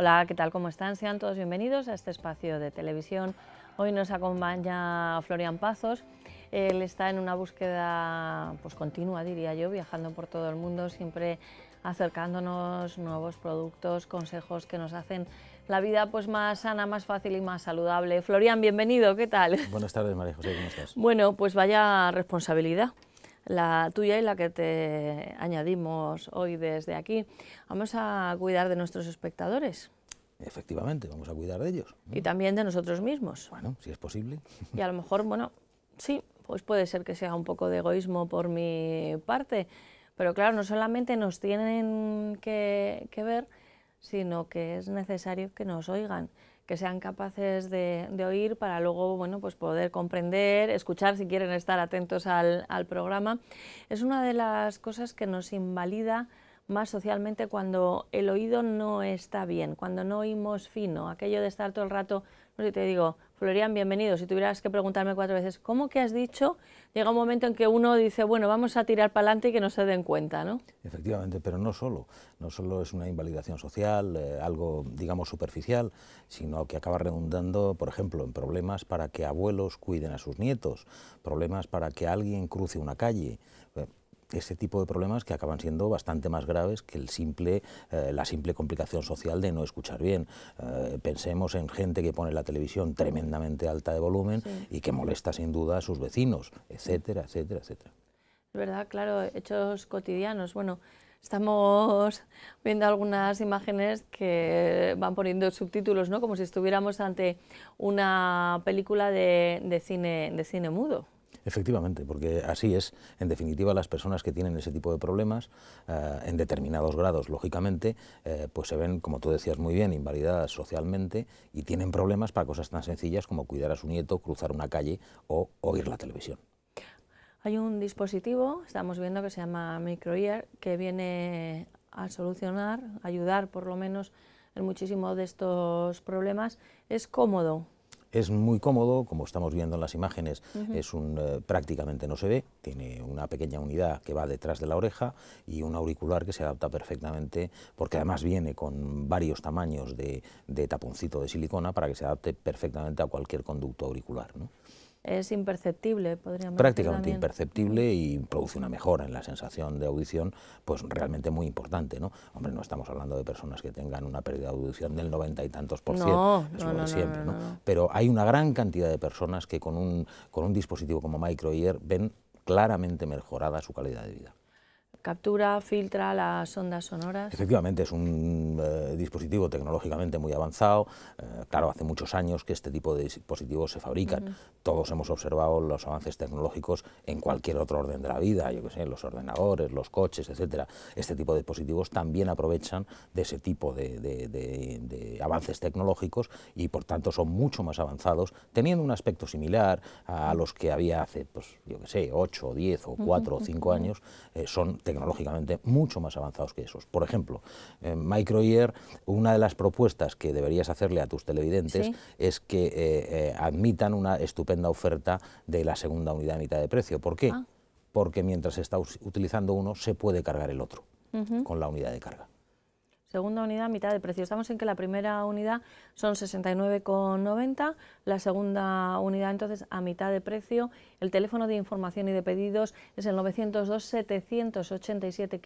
Hola, ¿qué tal? ¿Cómo están? Sean todos bienvenidos a este espacio de televisión. Hoy nos acompaña Florian Pazos. Él está en una búsqueda pues, continua, diría yo, viajando por todo el mundo, siempre acercándonos nuevos productos, consejos que nos hacen la vida pues, más sana, más fácil y más saludable. Florian, bienvenido, ¿qué tal? Buenas tardes, María José, ¿cómo estás? Bueno, pues vaya responsabilidad la tuya y la que te añadimos hoy desde aquí. Vamos a cuidar de nuestros espectadores. Efectivamente, vamos a cuidar de ellos. Y también de nosotros mismos. Bueno, si es posible. Y a lo mejor, bueno, sí, pues puede ser que sea un poco de egoísmo por mi parte, pero claro, no solamente nos tienen que, ver, sino que es necesario que nos oigan, que sean capaces de, oír para luego bueno, pues poder comprender, escuchar si quieren estar atentos al programa. Es una de las cosas que nos invalida más socialmente cuando el oído no está bien, cuando no oímos fino, aquello de estar todo el rato, no sé, te digo, Florian, bienvenido, si tuvieras que preguntarme cuatro veces, ¿cómo que has dicho? Llega un momento en que uno dice, bueno, vamos a tirar para adelante y que no se den cuenta, ¿no? Efectivamente, pero no solo, no solo es una invalidación social, eh, algo, digamos, superficial, sino que acaba redundando, por ejemplo, en problemas para que abuelos cuiden a sus nietos, problemas para que alguien cruce una calle, ese tipo de problemas que acaban siendo bastante más graves que el simple, eh, la simple complicación social de no escuchar bien. Eh, pensemos en gente que pone la televisión tremendamente alta de volumen y que molesta sin duda a sus vecinos, etcétera, etcétera, etcétera. Es verdad, claro, hechos cotidianos. Bueno, estamos viendo algunas imágenes que van poniendo subtítulos, ¿no? Como si estuviéramos ante una película de cine, de cine mudo. Efectivamente, porque así es, en definitiva, las personas que tienen ese tipo de problemas, eh, en determinados grados, lógicamente, eh, pues se ven, como tú decías muy bien, invalidadas socialmente y tienen problemas para cosas tan sencillas como cuidar a su nieto, cruzar una calle o oír la televisión. Hay un dispositivo, estamos viendo, que se llama MicroEar, que viene a solucionar, ayudar por lo menos en muchísimos de estos problemas. Es cómodo, es muy cómodo, como estamos viendo en las imágenes, es un, eh, prácticamente no se ve, tiene una pequeña unidad que va detrás de la oreja y un auricular que se adapta perfectamente, porque además viene con varios tamaños de, taponcito de silicona para que se adapte perfectamente a cualquier conducto auricular es imperceptible, podríamos decir. Prácticamente imperceptible y produce una mejora en la sensación de audición, pues realmente muy importante, ¿no? Hombre, no estamos hablando de personas que tengan una pérdida de audición del noventa y tantos por ciento, es lo de siempre, Pero hay una gran cantidad de personas que con un, con un dispositivo como Microear ven claramente mejorada su calidad de vida captura, filtra las ondas sonoras. Efectivamente, es un eh, dispositivo tecnológicamente muy avanzado. Eh, claro, hace muchos años que este tipo de dispositivos se fabrican. Todos hemos observado los avances tecnológicos en cualquier otro orden de la vida, yo que sé, los ordenadores, los coches, etcétera. Este tipo de dispositivos también aprovechan de ese tipo de, avances tecnológicos y por tanto son mucho más avanzados, teniendo un aspecto similar a los que había hace, pues, yo que sé, 8, 10 o 4 o 5 años. Eh, son tecnológicos tecnológicamente mucho más avanzados que esos. Por ejemplo, en eh, MicroEar, una de las propuestas que deberías hacerle a tus televidentes es que eh, eh, admitan una estupenda oferta de la segunda unidad a mitad de precio. ¿Por qué? Ah. Porque mientras está utilizando uno, se puede cargar el otro con la unidad de carga. Segunda unidad, mitad de precio. Estamos en que la primera unidad son 69,90, la segunda unidad entonces a mitad de precio. El teléfono de información y de pedidos es el 902-787-549,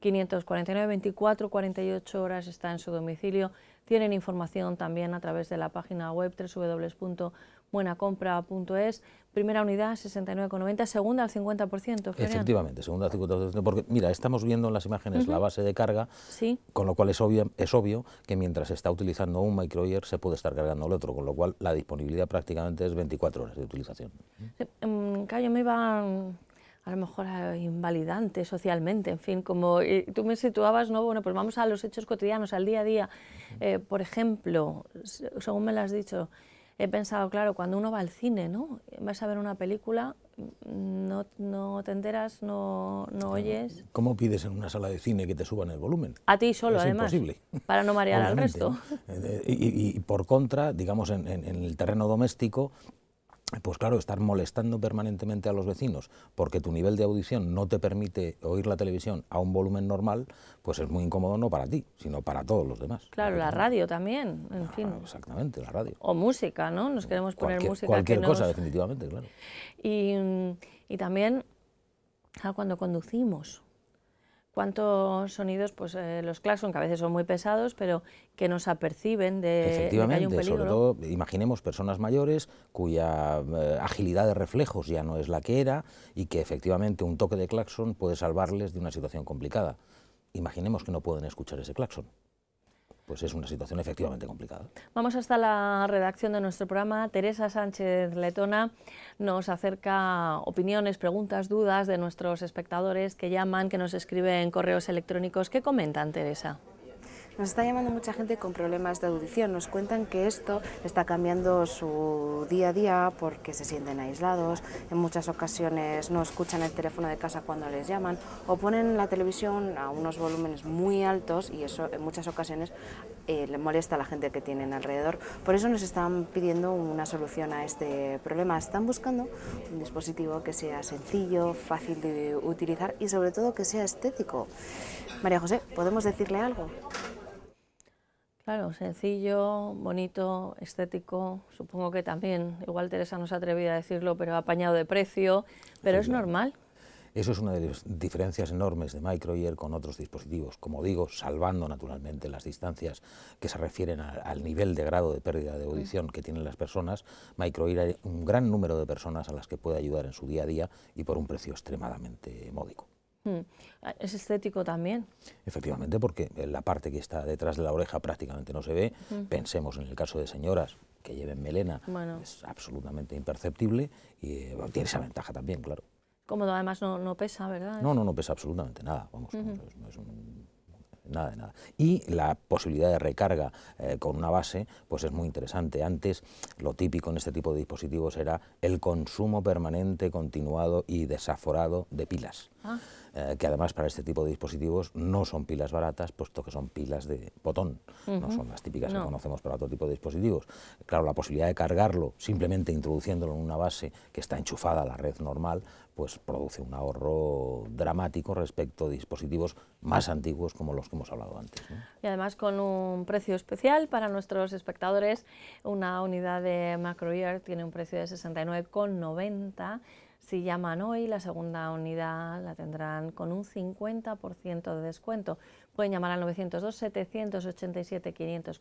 902-787-549, 24, 48 horas está en su domicilio. Tienen información también a través de la página web www.buenacompra.es primera unidad 69,90, segunda al 50%. Efectivamente, segunda al 50%, porque mira, estamos viendo en las imágenes la base de carga, con lo cual es obvio, es obvio que mientras está utilizando un microair se puede estar cargando el otro, con lo cual la disponibilidad prácticamente es 24 horas de utilización. Sí, em, me iba em, a lo mejor invalidante socialmente, en fin, como eh, tú me situabas, no, bueno, pues vamos a los hechos cotidianos, al día a día. Eh, por ejemplo, según me lo has dicho, he pensado, claro, cuando uno va al cine, ¿no? Vas a ver una película, mm, no, no te enteras, no, oyes. ¿Cómo pides en una sala de cine que te suban el volumen? A ti solo, es Imposible. Para no marear al resto. Eh, eh, y, por contra, digamos, en el terreno doméstico, pues claro, estar molestando permanentemente a los vecinos porque tu nivel de audición no te permite oír la televisión a un volumen normal, pues es muy incómodo no para ti, sino para todos los demás. Claro, la radio también, en ah, fin. Exactamente, la radio. O música, ¿no? Nos queremos poner música. Cualquier cosa, definitivamente, claro. Y, y también ah, cuando conducimos, cuántos sonidos, pues eh, los claxon, que a veces son muy pesados, pero que nos aperciben de, que hay un peligro. sobre todo, imaginemos personas mayores cuya eh, agilidad de reflejos ya no es la que era y que efectivamente un toque de claxon puede salvarles de una situación complicada. Imaginemos que no pueden escuchar ese claxon pues es una situación efectivamente complicada. Vamos hasta la redacción de nuestro programa. Teresa Sánchez Letona nos acerca opiniones, preguntas, dudas de nuestros espectadores que llaman, que nos escriben correos electrónicos. ¿Qué comentan, Teresa? Nos está llamando mucha gente con problemas de audición. Nos cuentan que esto está cambiando su día a día porque se sienten aislados, en muchas ocasiones no escuchan el teléfono de casa cuando les llaman o ponen la televisión a unos volúmenes muy altos y eso en muchas ocasiones eh, le molesta a la gente que tienen alrededor. Por eso nos están pidiendo una solución a este problema. Están buscando un dispositivo que sea sencillo, fácil de utilizar y sobre todo que sea estético. María José, ¿podemos decirle algo? Claro, sencillo, bonito, estético, supongo que también, igual Teresa no se atrevía a decirlo, pero apañado de precio, pero es normal. Eso es una de las diferencias enormes de MicroEar con otros dispositivos, como digo, salvando naturalmente las distancias que se refieren al nivel de grado de pérdida de audición que tienen las personas. MicroEar hay un gran número de personas a las que puede ayudar en su día a día y por un precio extremadamente módico. Mm. Ah, es estético también. Efectivamente, porque la parte que está detrás de la oreja prácticamente no se ve. Pensemos en el caso de señoras que lleven melena, es absolutamente imperceptible y eh, tiene esa ventaja también, claro. Cómodo, además no, no pesa, ¿verdad? No, no, no pesa absolutamente nada, vamos, no es, nada de nada. Y la posibilidad de recarga eh, con una base, pues es muy interesante. Antes, lo típico en este tipo de dispositivos era el consumo permanente, continuado y desaforado de pilas. Eh, que además para este tipo de dispositivos no son pilas baratas, puesto que son pilas de botón, no son las típicas que conocemos para otro tipo de dispositivos. Claro, la posibilidad de cargarlo simplemente introduciéndolo en una base que está enchufada a la red normal, pues produce un ahorro dramático respecto a dispositivos más antiguos como los que hemos hablado antes. Y además con un precio especial para nuestros espectadores, una unidad de macro ear tiene un precio de 69,90 si llaman hoy, la segunda unidad la tendrán con un 50% de descuento. Pueden llamar al 902-787-549,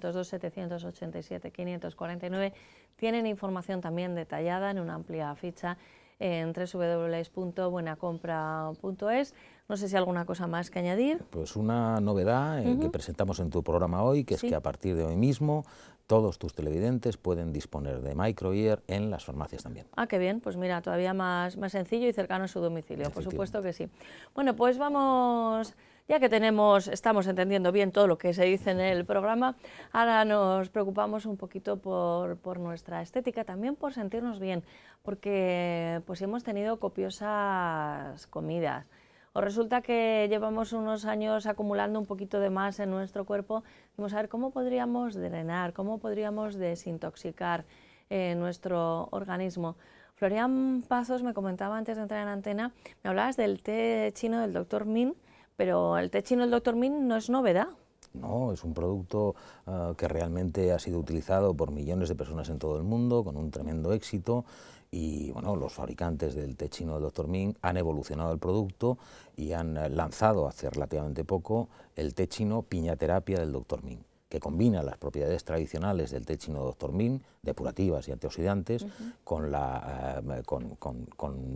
902-787-549. Tienen información también detallada en una amplia ficha en www.buenacompra.es. No sé si hay alguna cosa más que añadir. Pues una novedad eh, que presentamos en tu programa hoy, que es que a partir de hoy mismo todos tus televidentes pueden disponer de MicroEar en las farmacias también. Ah, qué bien, pues mira, todavía más, más sencillo y cercano a su domicilio, por supuesto que sí. Bueno, pues vamos ya que tenemos, estamos entendiendo bien todo lo que se dice en el programa, ahora nos preocupamos un poquito por, por nuestra estética, también por sentirnos bien, porque pues hemos tenido copiosas comidas o resulta que llevamos unos años acumulando un poquito de más en nuestro cuerpo, vamos a ver cómo podríamos drenar, cómo podríamos desintoxicar eh, nuestro organismo. Florian Pazos me comentaba antes de entrar en antena, me hablabas del té chino del doctor Min, pero el té chino del Dr. Ming no es novedad. No, es un producto eh, que realmente ha sido utilizado por millones de personas en todo el mundo, con un tremendo éxito, y bueno, los fabricantes del té chino del Dr. Ming han evolucionado el producto y han eh, lanzado hace relativamente poco el té chino piñaterapia del Dr. Ming que combina las propiedades tradicionales del té chino Doctor Min, depurativas y antioxidantes, con, la, eh, con,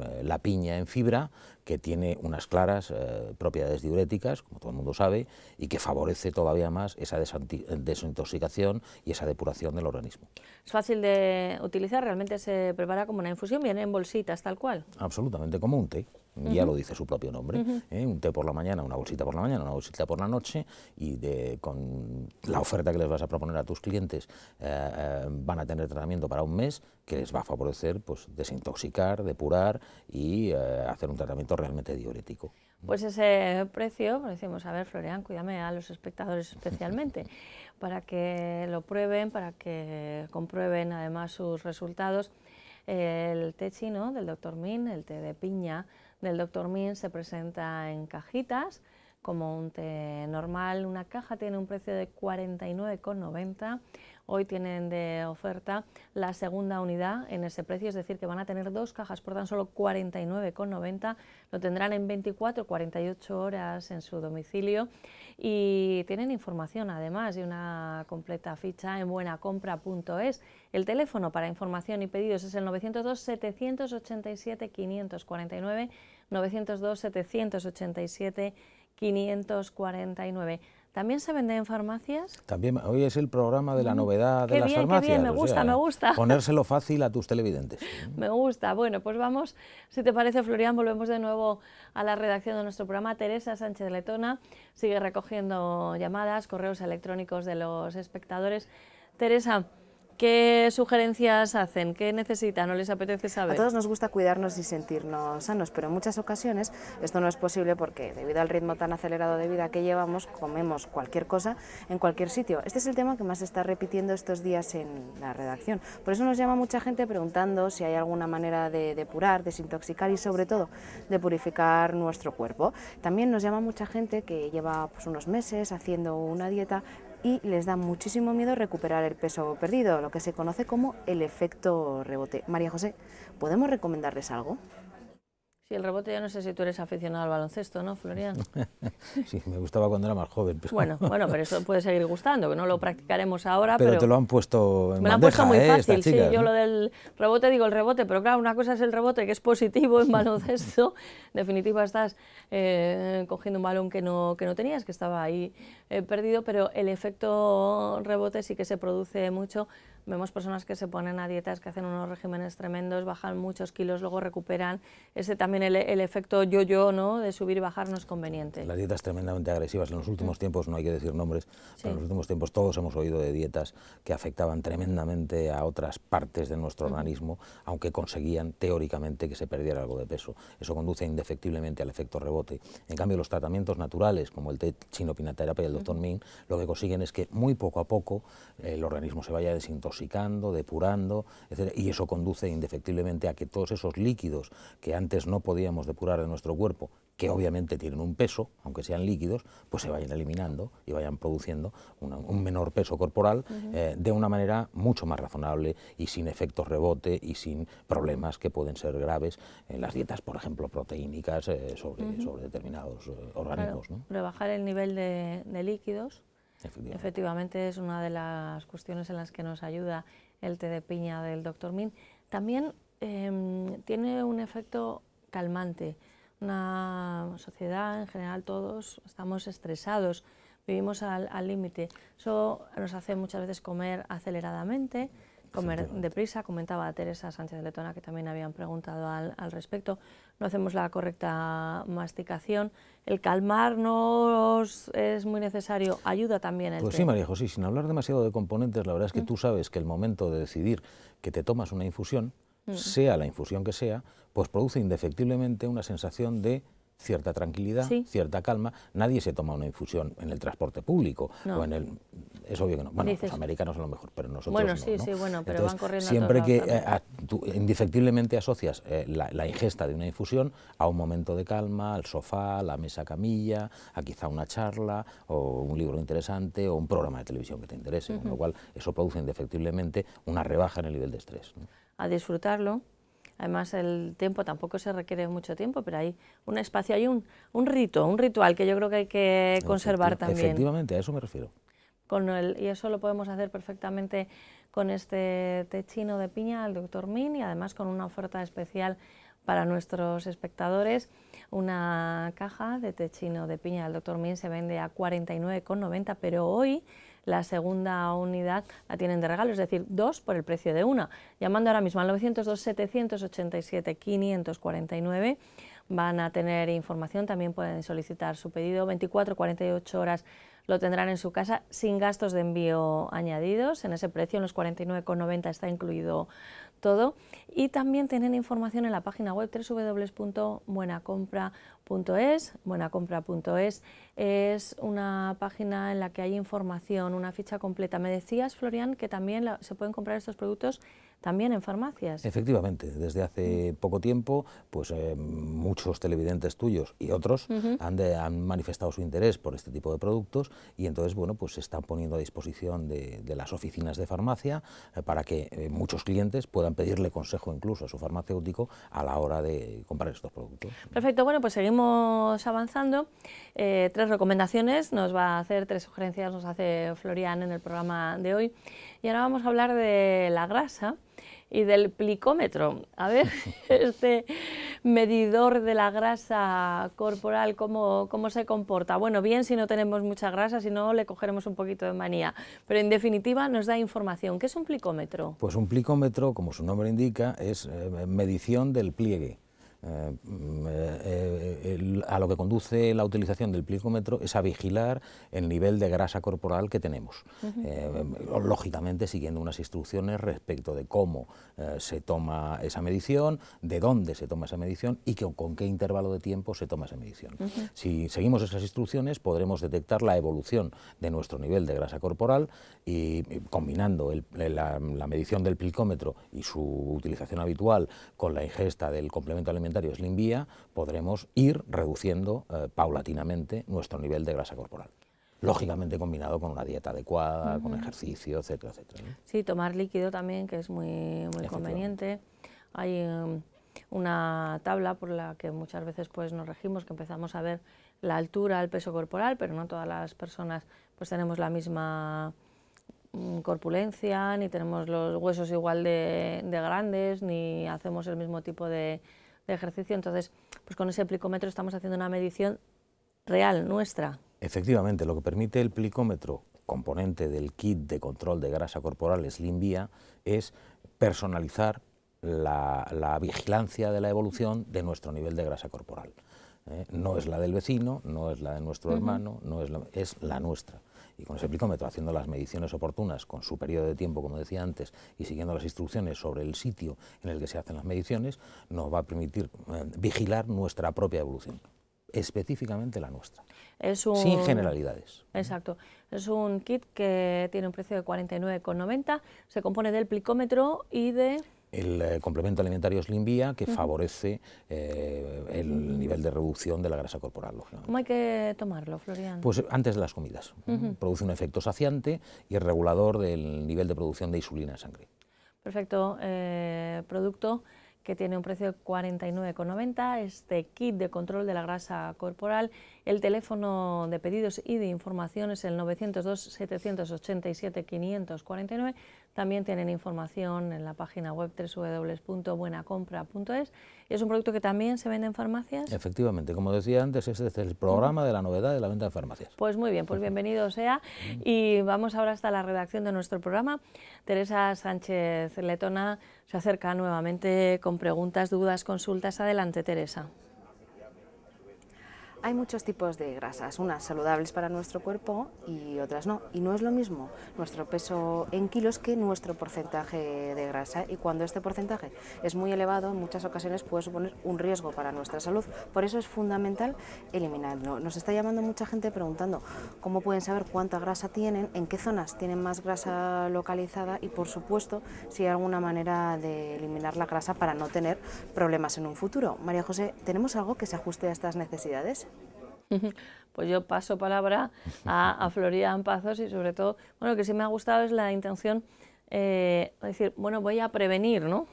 eh, la piña en fibra, que tiene unas claras eh, propiedades diuréticas, como todo el mundo sabe, y que favorece todavía más esa desintoxicación y esa depuración del organismo. Es fácil de utilizar, realmente se prepara como una infusión, viene en bolsitas, tal cual. Absolutamente, como un té ya lo dice su propio nombre, ¿eh? un té por la mañana, una bolsita por la mañana, una bolsita por la noche, y de, con la oferta que les vas a proponer a tus clientes eh, eh, van a tener tratamiento para un mes que les va a favorecer pues, desintoxicar, depurar y hacer un tratamiento realmente diurético. Pues ese precio, pues decimos, a ver, Florian, cuídame a los espectadores especialmente, para que lo prueben, para que comprueben además sus resultados. El té chino del doctor Min, el té de piña, del doctor Min se presenta en cajitas como un té normal. Una caja tiene un precio de 49,90. Hoy tienen de oferta la segunda unidad en ese precio, es decir, que van a tener dos cajas por tan solo 49,90. Lo tendrán en 24, 48 horas en su domicilio y tienen información además y una completa ficha en buenacompra.es. El teléfono para información y pedidos es el 902 787 549 902 787 549. ¿También se vende en farmacias? También, hoy es el programa de la mm, novedad de las farmacias. Qué bien, me gusta, me gusta. Ponérselo fácil a tus televidentes. me gusta. Bueno, pues vamos, si te parece, Florian, volvemos de nuevo a la redacción de nuestro programa. Teresa Sánchez Letona sigue recogiendo llamadas, correos electrónicos de los espectadores. Teresa, ¿Qué sugerencias hacen? ¿Qué necesitan? ¿No les apetece saber? A todos nos gusta cuidarnos y sentirnos sanos, pero en muchas ocasiones esto no es posible porque debido al ritmo tan acelerado de vida que llevamos, comemos cualquier cosa en cualquier sitio. Este es el tema que más se está repitiendo estos días en la redacción. Por eso nos llama mucha gente preguntando si hay alguna manera de depurar, desintoxicar y sobre todo de purificar nuestro cuerpo. También nos llama mucha gente que lleva pues, unos meses haciendo una dieta y les da muchísimo miedo recuperar el peso perdido, lo que se conoce como el efecto rebote. María José, ¿podemos recomendarles algo? Sí, el rebote yo no sé si tú eres aficionado al baloncesto, ¿no, Florian? sí, me gustaba cuando era más joven. Bueno, bueno, pero eso puede seguir gustando, que no lo practicaremos ahora. Pero, te lo han puesto en Me lo han puesto muy ¿eh? fácil, sí. yo lo del rebote digo el rebote, pero claro, una cosa es el rebote que es positivo en baloncesto. en definitiva estás eh, cogiendo un balón que no, que no tenías, que estaba ahí eh, perdido, pero el efecto rebote sí que se produce mucho Vemos personas que se ponen a dietas, que hacen unos regímenes tremendos, bajan muchos kilos, luego recuperan. Ese también el, efecto yo-yo, ¿no? De subir y bajar no es conveniente. Las dietas tremendamente agresivas. En los últimos tiempos, no hay que decir nombres, pero en los últimos tiempos todos hemos oído de dietas que afectaban tremendamente a otras partes de nuestro organismo, aunque conseguían teóricamente que se perdiera algo de peso. Eso conduce indefectiblemente al efecto rebote. En cambio, los tratamientos naturales, como el té chino y el Dr. min Ming, lo que consiguen es que muy poco a poco eh, el organismo se vaya desintoxicando desintoxicando, depurando, etc. Y eso conduce indefectiblemente a que todos esos líquidos que antes no podíamos depurar de nuestro cuerpo, que obviamente tienen un peso, aunque sean líquidos, pues se vayan eliminando y vayan produciendo un menor peso corporal eh, de una manera mucho más razonable y sin efectos rebote y sin problemas que pueden ser graves en las dietas, por ejemplo, proteínicas eh, sobre, determinados eh, orgánicos. organismos. Rebajar el nivel de líquidos Efectivamente. es una de las cuestiones en las que nos ayuda el té de piña del doctor Min. También em, tiene un efecto calmante. Una sociedad, en general todos, estamos estresados, vivimos al límite. Eso nos hace muchas veces comer aceleradamente Comer deprisa, comentaba Teresa Sánchez de Letona que también habían preguntado al, respecto. No hacemos la correcta masticación. El calmarnos es muy necesario, ayuda también el Pues sí, María José, sin hablar demasiado de componentes, la verdad es que mm. tú sabes que el momento de decidir que te tomas una infusión, mm. sea la infusión que sea, pues produce indefectiblemente una sensación de cierta tranquilidad, cierta calma. Nadie se toma una infusión en el transporte público o en el es obvio que no. Bueno, los americanos a lo mejor, pero nosotros bueno, no, sí, sí, bueno, pero van corriendo siempre que eh, indefectiblemente asocias eh, la, ingesta de una infusión a un momento de calma, al sofá, a la mesa camilla, a quizá una charla o un libro interesante o un programa de televisión que te interese, con lo cual eso produce indefectiblemente una rebaja en el nivel de estrés. A disfrutarlo. Además, el tiempo tampoco se requiere mucho tiempo, pero hay un espacio, hay un, un rito, un ritual que yo creo que hay que conservar también. Efectivamente, a eso me refiero. Con y eso lo podemos hacer perfectamente con este té chino de piña, del Dr. Min, y además con una oferta especial para nuestros espectadores. Una caja de té chino de piña del Dr. Min se vende a 49,90, pero hoy la segunda unidad la tienen de regalo, es decir, dos por el precio de una. Llamando ahora mismo al 902-787-549 van a tener información, también pueden solicitar su pedido 24, 48 horas lo tendrán en su casa sin gastos de envío añadidos. En ese precio, en los 49,90 está incluido todo. Y también tienen información en la página web www.buenacompra.es. Buenacompra.es es una página en la que hay información, una ficha completa. Me decías, Florian, que también se pueden comprar estos productos también en farmacias. Efectivamente, desde hace mm. poco tiempo, pues eh, muchos televidentes tuyos y otros han, han, manifestado su interés por este tipo de productos y entonces, bueno, pues se están poniendo a disposición de, las oficinas de farmacia eh, para que eh, muchos clientes puedan pedirle consejo incluso a su farmacéutico a la hora de comprar estos productos. Perfecto, bueno, pues seguimos avanzando. tres recomendaciones nos va a hacer, tres sugerencias nos hace Florian en el programa de hoy. Y ahora vamos a hablar de la grasa y del plicómetro. A ver, este medidor de la grasa corporal, ¿cómo, se comporta? Bueno, bien si no tenemos mucha grasa, si no le cogeremos un poquito de manía, pero en definitiva nos da información. ¿Qué es un plicómetro? Pues un plicómetro, como su nombre indica, es eh, medición del pliegue. Eh, mm, eh, eh, a lo que conduce la utilización del plicómetro es a vigilar el nivel de grasa corporal que tenemos. Mm, lógicamente siguiendo unas instrucciones respecto de cómo se toma esa medición, de dónde se toma esa medición y con qué intervalo de tiempo se toma esa medición. Si seguimos esas instrucciones podremos detectar la evolución de nuestro nivel de grasa corporal y, combinando la, medición del plicómetro y su utilización habitual con la ingesta del complemento alimentario le envía, podremos ir reduciendo eh, paulatinamente nuestro nivel de grasa corporal lógicamente combinado con una dieta adecuada, con ejercicio, etcétera, etcétera. Sí, tomar líquido también, que es muy, conveniente. Hay em, una tabla por la que muchas veces pues, nos regimos, que empezamos a ver la altura, el peso corporal, pero no todas las personas pues, tenemos la misma mm, corpulencia, ni tenemos los huesos igual de grandes, ni hacemos el mismo tipo de, de ejercicio. Entonces, pues con ese plicómetro estamos haciendo una medición real, nuestra. Efectivamente, lo que permite el plicómetro, componente del kit de control de grasa corporal Slim Vía, es personalizar la, vigilancia de la evolución de nuestro nivel de grasa corporal. ¿eh? no es la del vecino, no es la de nuestro hermano, no es la, es la nuestra. Y con ese plicómetro, haciendo las mediciones oportunas con su periodo de tiempo, como decía antes, y siguiendo las instrucciones sobre el sitio en el que se hacen las mediciones, nos va a permitir eh, vigilar nuestra propia evolución específicamente la nuestra, sin generalidades. Exacto. Es un kit que tiene un precio de 49,90, se compone del plicómetro y de el eh, complemento alimentario es que favorece eh, el nivel de reducción de la grasa corporal. ¿Cómo hay que tomarlo, Florian? Pues eh, antes de las comidas. Produce un efecto saciante y es regulador del nivel de producción de insulina en sangre. Perfecto. producto que tiene un precio de 49,90, este kit de control de la grasa corporal, el teléfono de pedidos y de información es el 902 787 549. También tienen información en la página web www.buenacompra.es. ¿Es un producto que también se vende en farmacias? Efectivamente, como decía antes, este es el programa de la novedad de la venta en farmacias. Pues muy bien, pues bienvenido sea. Y vamos ahora hasta la redacción de nuestro programa. Teresa Sánchez Letona se acerca nuevamente con preguntas, dudas, consultas. Adelante, Teresa. Hay muchos tipos de grasas, unas saludables para nuestro cuerpo y otras no. Y no es lo mismo nuestro peso en kilos que nuestro porcentaje de grasa. Y cuando este porcentaje es muy elevado, en muchas ocasiones puede suponer un riesgo para nuestra salud. Por eso es fundamental eliminarlo. Nos está llamando mucha gente preguntando cómo pueden saber cuánta grasa tienen, en qué zonas tienen más grasa localizada y, por supuesto, si hay alguna manera de eliminar la grasa para no tener problemas en un futuro. María José, ¿tenemos algo que se ajuste a estas necesidades? Pues yo paso palabra a, a Florida Pazos y sobre todo, bueno, que sí me ha gustado es la intención, eh, de decir, bueno, voy a prevenir, ¿no?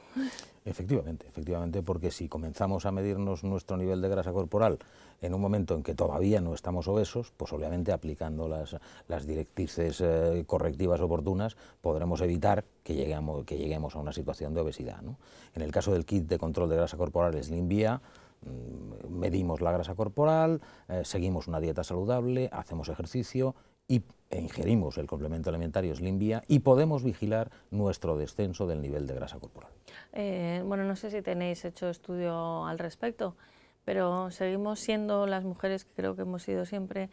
Efectivamente, efectivamente, porque si comenzamos a medirnos nuestro nivel de grasa corporal en un momento en que todavía no estamos obesos, pues obviamente aplicando las, las directrices eh, correctivas oportunas podremos evitar que lleguemos, que lleguemos a una situación de obesidad. ¿no? En el caso del kit de control de grasa corporal es Linvia. Mm, medimos la grasa corporal, eh, seguimos una dieta saludable, hacemos ejercicio y, e ingerimos el complemento alimentario es y podemos vigilar nuestro descenso del nivel de grasa corporal. Eh, bueno, no sé si tenéis hecho estudio al respecto, pero seguimos siendo las mujeres que creo que hemos sido siempre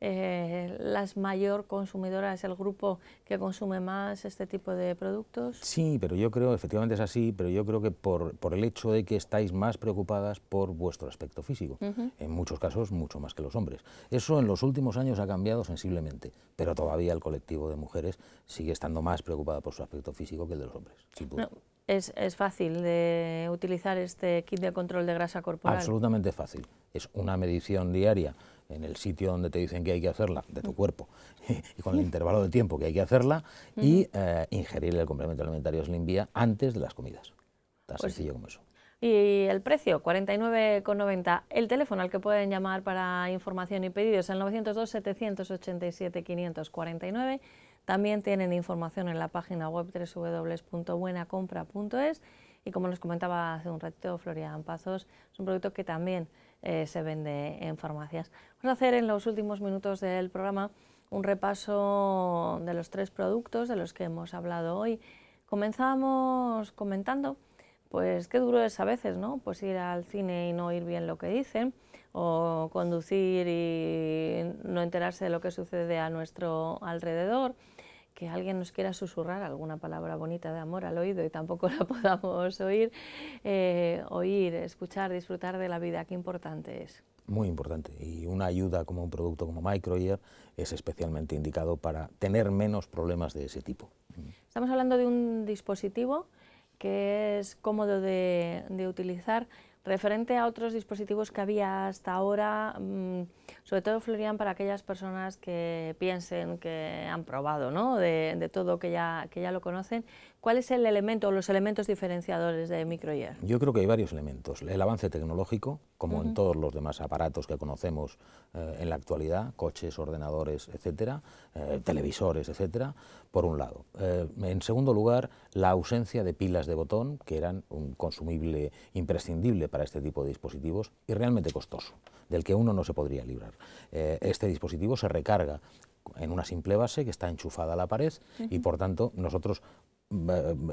eh, las mayor consumidoras, el grupo que consume más este tipo de productos? Sí, pero yo creo, efectivamente es así, pero yo creo que por, por el hecho de que estáis más preocupadas por vuestro aspecto físico, en muchos casos mucho más que los hombres. Eso en los últimos años ha cambiado sensiblemente, pero todavía el colectivo de mujeres sigue estando más preocupada por su aspecto físico que el de los hombres. Sin duda. Es, fácil de utilizar este kit de control de grasa corporal. Absolutamente fácil. Es una medición diaria en el sitio donde te dicen que hay que hacerla, de tu mm. cuerpo, y con el intervalo de tiempo que hay que hacerla, y eh, ingerir el complemento alimentario Slimvia antes de las comidas. Tan pues sencillo como eso. Y el precio, 49,90. El teléfono al que pueden llamar para información y pedidos, es el 902 787 549 también tienen información en la página web www.buenacompra.es y como les comentaba hace un ratito, Florian Pazos es un producto que también eh, se vende en farmacias. Vamos a hacer en los últimos minutos del programa un repaso de los tres productos de los que hemos hablado hoy. Comenzamos comentando, pues qué duro es a veces, ¿no? Pues ir al cine y no oír bien lo que dicen o conducir y no enterarse de lo que sucede a nuestro alrededor, que alguien nos quiera susurrar alguna palabra bonita de amor al oído y tampoco la podamos oír, eh, oír, escuchar, disfrutar de la vida, qué importante es. Muy importante y una ayuda como un producto como Microear es especialmente indicado para tener menos problemas de ese tipo. Estamos hablando de un dispositivo que es cómodo de utilizar, Referente a otros dispositivos que había hasta ahora, mm, sobre todo Florian para aquellas personas que piensen que han probado ¿no? de, de, todo, que ya, que ya lo conocen ¿Cuál es el elemento o los elementos diferenciadores de Microyer? Yo creo que hay varios elementos. El avance tecnológico, como en todos los demás aparatos que conocemos eh, en la actualidad, coches, ordenadores, etcétera, eh, televisores, etcétera, por un lado. Eh, en segundo lugar, la ausencia de pilas de botón, que eran un consumible imprescindible para este tipo de dispositivos y realmente costoso, del que uno no se podría librar. este dispositivo se recarga en una simple base que está enchufada a la pared y por tanto nosotros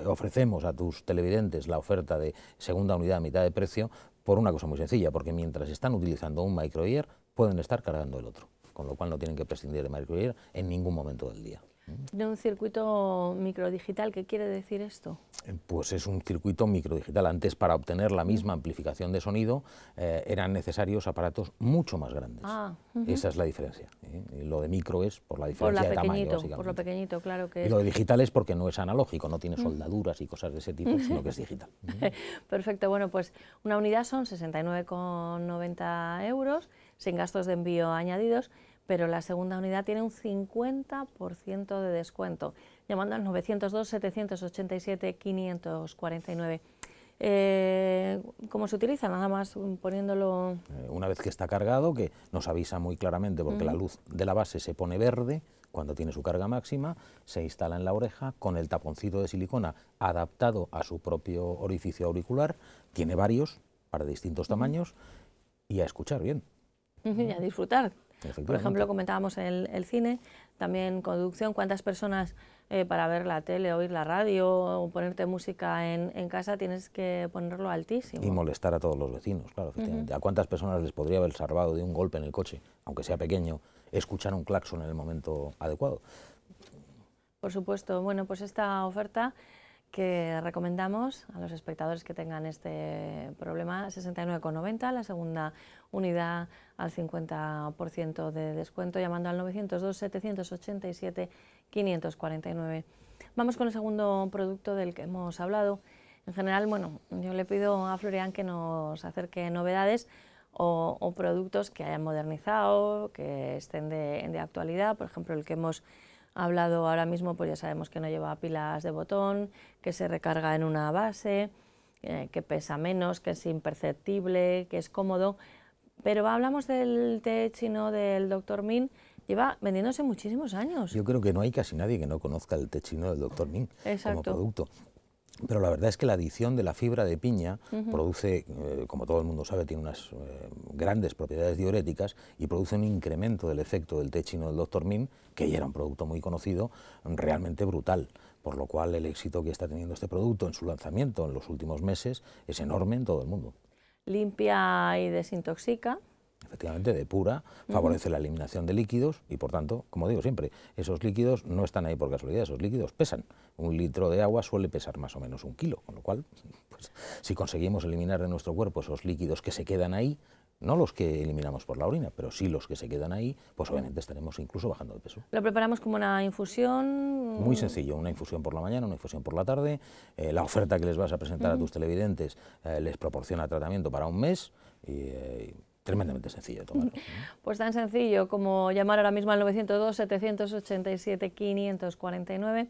ofrecemos a tus televidentes la oferta de segunda unidad a mitad de precio por una cosa muy sencilla, porque mientras están utilizando un microear pueden estar cargando el otro, con lo cual no tienen que prescindir de microear en ningún momento del día. De un circuito microdigital, ¿qué quiere decir esto? Eh, pues es un circuito microdigital. Antes, para obtener la misma amplificación de sonido, eh, eran necesarios aparatos mucho más grandes. Ah, Esa es la diferencia. ¿eh? Lo de micro es por la diferencia por de Por lo pequeñito, claro que Y lo de digital es porque no es analógico, no tiene soldaduras y cosas de ese tipo, sino que es digital. Perfecto, bueno, pues una unidad son 69,90 euros, sin gastos de envío añadidos, pero la segunda unidad tiene un 50% de descuento, llamando al 902-787-549. Eh, ¿Cómo se utiliza? Nada más poniéndolo... Eh, una vez que está cargado, que nos avisa muy claramente porque la luz de la base se pone verde cuando tiene su carga máxima, se instala en la oreja con el taponcito de silicona adaptado a su propio orificio auricular, tiene varios para distintos tamaños y a escuchar bien. Y a disfrutar, por ejemplo, comentábamos el, cine, también conducción, cuántas personas eh, para ver la tele, oír la radio o ponerte música en, casa tienes que ponerlo altísimo. Y molestar a todos los vecinos, claro. Efectivamente. ¿A cuántas personas les podría haber salvado de un golpe en el coche, aunque sea pequeño, escuchar un claxon en el momento adecuado? Por supuesto. Bueno, pues esta oferta que recomendamos a los espectadores que tengan este problema, 69,90, la segunda unidad al 50% de descuento llamando al 902-787-549. Vamos con el segundo producto del que hemos hablado. En general, bueno, yo le pido a Florian que nos acerque novedades o, productos que hayan modernizado, que estén de, actualidad. Por ejemplo, el que hemos hablado ahora mismo, pues ya sabemos que no lleva pilas de botón, que se recarga en una base, eh, que pesa menos, que es imperceptible, que es cómodo pero hablamos del té chino del doctor Min, lleva vendiéndose muchísimos años. Yo creo que no hay casi nadie que no conozca el té chino del doctor Min como producto. Pero la verdad es que la adición de la fibra de piña produce, eh, como todo el mundo sabe, tiene unas eh, grandes propiedades diuréticas y produce un incremento del efecto del té chino del Dr. Min, que ya era un producto muy conocido, realmente brutal. Por lo cual el éxito que está teniendo este producto en su lanzamiento en los últimos meses es enorme en todo el mundo limpia y desintoxica. Efectivamente, depura, favorece la eliminación de líquidos y, por tanto, como digo siempre, esos líquidos no están ahí por casualidad, esos líquidos pesan. Un litro de agua suele pesar más o menos un kilo, con lo cual, pues, si conseguimos eliminar de nuestro cuerpo esos líquidos que se quedan ahí, no los que eliminamos por la orina, pero sí los que se quedan ahí, pues obviamente estaremos incluso bajando de peso. ¿Lo preparamos como una infusión? Muy sencillo, una infusión por la mañana, una infusión por la tarde. Eh, la oferta que les vas a presentar a tus televidentes eh, les proporciona tratamiento para un mes. Y, eh, tremendamente sencillo de tomar. Pues tan sencillo como llamar ahora mismo al 902-787-549,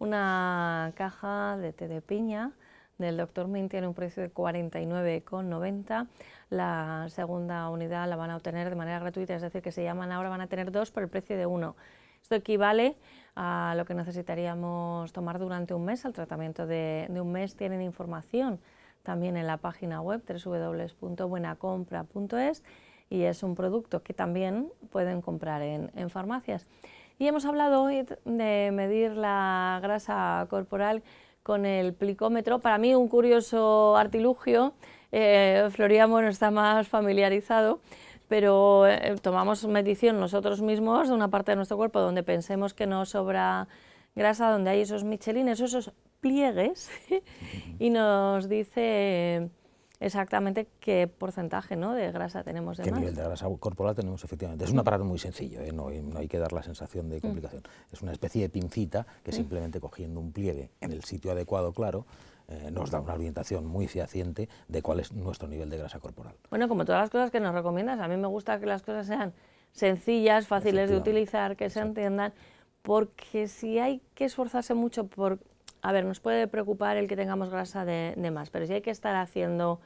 una caja de té de piña del Doctor Mint tiene un precio de 49,90. La segunda unidad la van a obtener de manera gratuita, es decir, que se llaman ahora van a tener dos por el precio de uno. Esto equivale a lo que necesitaríamos tomar durante un mes, al tratamiento de, un mes tienen información también en la página web www.buenacompra.es y es un producto que también pueden comprar en, farmacias. Y hemos hablado hoy de medir la grasa corporal con el plicómetro. Para mí un curioso artilugio, eh, está más familiarizado, pero eh, tomamos medición nosotros mismos de una parte de nuestro cuerpo donde pensemos que no sobra grasa, donde hay esos michelines, esos pliegues, y nos dice exactamente qué porcentaje ¿no? de grasa tenemos de ¿Qué nivel de grasa corporal tenemos efectivamente? Es un aparato muy sencillo, ¿eh? no, hay que dar la sensación de mm. complicación. Es una especie de pincita que mm. simplemente cogiendo un pliegue en el sitio adecuado, claro, eh, nos da una orientación muy fehaciente de cuál es nuestro nivel de grasa corporal. Bueno, como todas las cosas que nos recomiendas, a mí me gusta que las cosas sean sencillas, fáciles de utilizar, que se entiendan, porque si hay que esforzarse mucho por a ver, nos puede preocupar el que tengamos grasa de, más, pero si hay que estar haciendo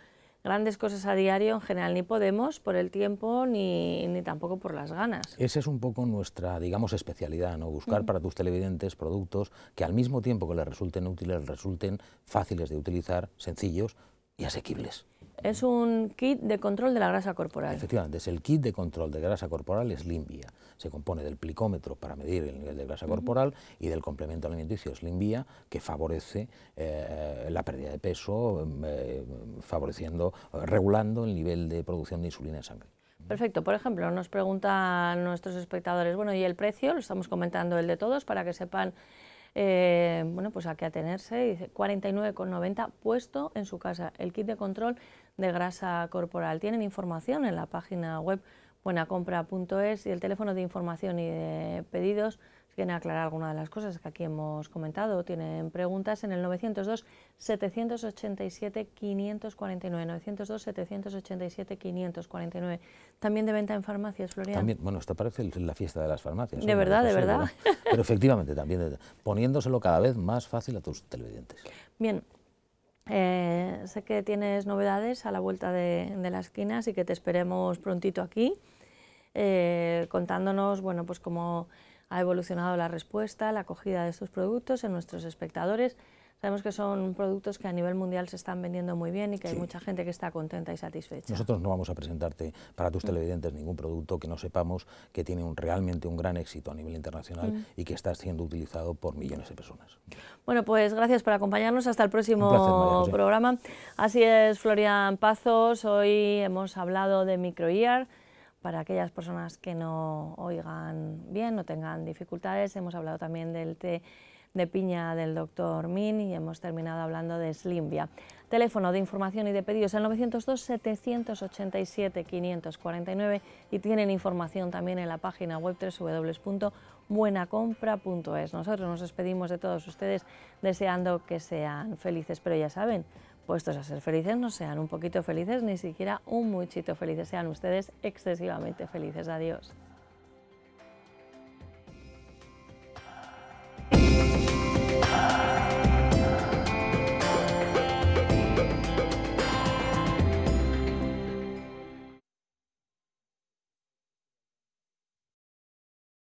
grandes cosas a diario, en general ni podemos por el tiempo ni, tampoco por las ganas. Esa es un poco nuestra, digamos, especialidad, ¿no? Buscar para tus televidentes productos que al mismo tiempo que les resulten útiles, resulten fáciles de utilizar, sencillos y asequibles. Es un kit de control de la grasa corporal. Efectivamente, es el kit de control de grasa corporal es LIMBIA. Se compone del plicómetro para medir el nivel de grasa corporal y del complemento alimenticio LIMBIA, que favorece eh, la pérdida de peso, mm, eh, favoreciendo, regulando el nivel de producción de insulina en sangre. Perfecto. Por ejemplo, nos preguntan nuestros espectadores, bueno, ¿y el precio? Lo estamos comentando el de todos para que sepan eh, bueno, pues a qué atenerse. Dice 49,90 puesto en su casa. El kit de control de grasa corporal. Tienen información en la página web buenacompra.es y el teléfono de información y de pedidos si quieren aclarar alguna de las cosas que aquí hemos comentado tienen preguntas en el 902 787 549 902 787 549 también de venta en farmacias Florian también bueno esto parece la fiesta de las farmacias de verdad de verdad pero efectivamente también eh, poniéndoselo cada vez más fácil a tus televidentes bien eh, sé que tienes novedades a la vuelta de, las la esquina, que te esperemos prontito aquí, eh, contándonos bueno, pues cómo ha evolucionado la respuesta, la acogida de estos productos en nuestros espectadores Sabemos que son productos que a nivel mundial se están vendiendo muy bien y que hay mucha gente que está contenta y satisfecha. Nosotros no vamos a presentarte para tus mm. televidentes ningún producto que no sepamos que tiene realmente un gran éxito a nivel internacional mm. y que está siendo utilizado por millones de personas. Bueno, pues gracias por acompañarnos. Hasta el próximo programa. Así es, Florian Pazos. Hoy hemos hablado de microear para aquellas personas que no oigan bien, no tengan dificultades. Hemos hablado también del té de piña del doctor Min y hemos terminado hablando de Slimbia. Teléfono de información y de pedidos el 902-787-549 y tienen información también en la página web www.buenacompra.es. Nosotros nos despedimos de todos ustedes deseando que sean felices, pero ya saben, puestos a ser felices, no sean un poquito felices, ni siquiera un muchito felices, sean ustedes excesivamente felices. Adiós. Bye.